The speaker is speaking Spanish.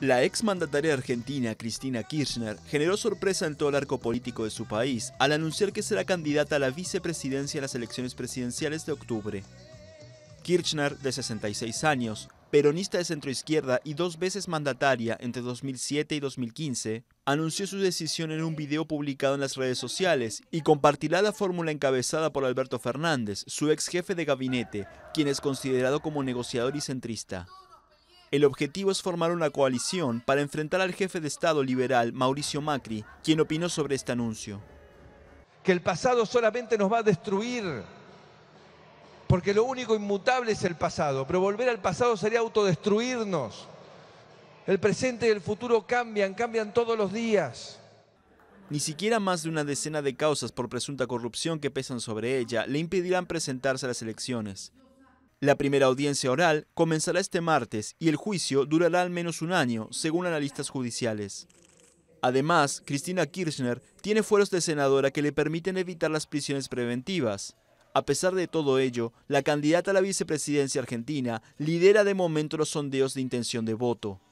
La exmandataria argentina Cristina Kirchner generó sorpresa en todo el arco político de su país al anunciar que será candidata a la vicepresidencia en las elecciones presidenciales de octubre. Kirchner, de 66 años, peronista de centroizquierda y dos veces mandataria entre 2007 y 2015, anunció su decisión en un video publicado en las redes sociales y compartirá la fórmula encabezada por Alberto Fernández, su ex jefe de gabinete, quien es considerado como negociador y centrista. El objetivo es formar una coalición para enfrentar al jefe de Estado liberal, Mauricio Macri, quien opinó sobre este anuncio. Que el pasado solamente nos va a destruir, porque lo único inmutable es el pasado, pero volver al pasado sería autodestruirnos. El presente y el futuro cambian, cambian todos los días. Ni siquiera más de una decena de causas por presunta corrupción que pesan sobre ella le impedirán presentarse a las elecciones. La primera audiencia oral comenzará este martes y el juicio durará al menos un año, según analistas judiciales. Además, Cristina Kirchner tiene fueros de senadora que le permiten evitar las prisiones preventivas. A pesar de todo ello, la candidata a la vicepresidencia argentina lidera de momento los sondeos de intención de voto.